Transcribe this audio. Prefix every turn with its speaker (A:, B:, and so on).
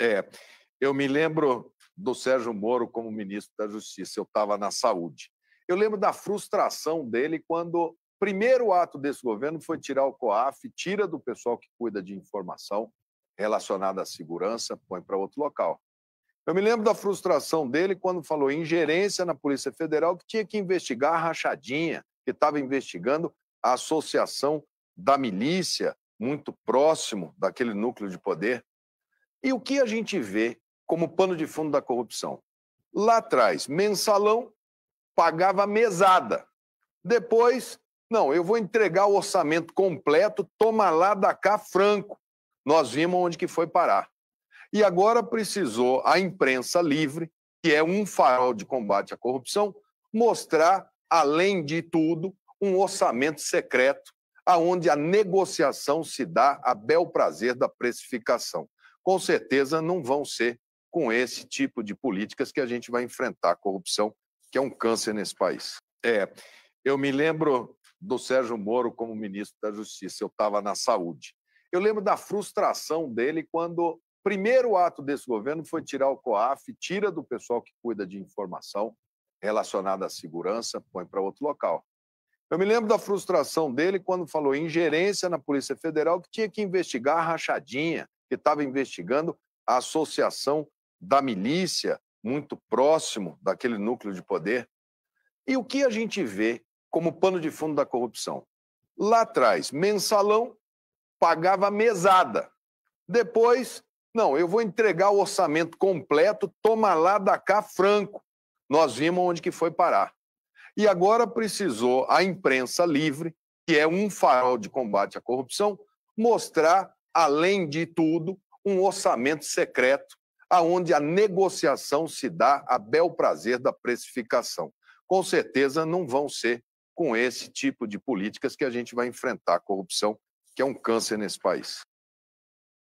A: É, eu me lembro do Sérgio Moro como ministro da Justiça, eu estava na saúde. Eu lembro da frustração dele quando o primeiro ato desse governo foi tirar o COAF, tira do pessoal que cuida de informação relacionada à segurança, põe para outro local. Eu me lembro da frustração dele quando falou ingerência na Polícia Federal, que tinha que investigar a rachadinha, que estava investigando a associação da milícia, muito próximo daquele núcleo de poder e o que a gente vê como pano de fundo da corrupção? Lá atrás, mensalão pagava mesada. Depois, não, eu vou entregar o orçamento completo, toma lá da cá franco. Nós vimos onde que foi parar. E agora precisou a imprensa livre, que é um farol de combate à corrupção, mostrar, além de tudo, um orçamento secreto, aonde a negociação se dá a bel prazer da precificação com certeza não vão ser com esse tipo de políticas que a gente vai enfrentar a corrupção, que é um câncer nesse país. É, eu me lembro do Sérgio Moro como ministro da Justiça, eu estava na saúde. Eu lembro da frustração dele quando o primeiro ato desse governo foi tirar o COAF, tira do pessoal que cuida de informação relacionada à segurança, põe para outro local. Eu me lembro da frustração dele quando falou em ingerência na Polícia Federal que tinha que investigar a rachadinha, que estava investigando a associação da milícia, muito próximo daquele núcleo de poder. E o que a gente vê como pano de fundo da corrupção? Lá atrás, mensalão pagava mesada. Depois, não, eu vou entregar o orçamento completo, toma lá da cá franco. Nós vimos onde que foi parar. E agora precisou a imprensa livre, que é um farol de combate à corrupção, mostrar além de tudo, um orçamento secreto, aonde a negociação se dá a bel prazer da precificação. Com certeza não vão ser com esse tipo de políticas que a gente vai enfrentar a corrupção, que é um câncer nesse país.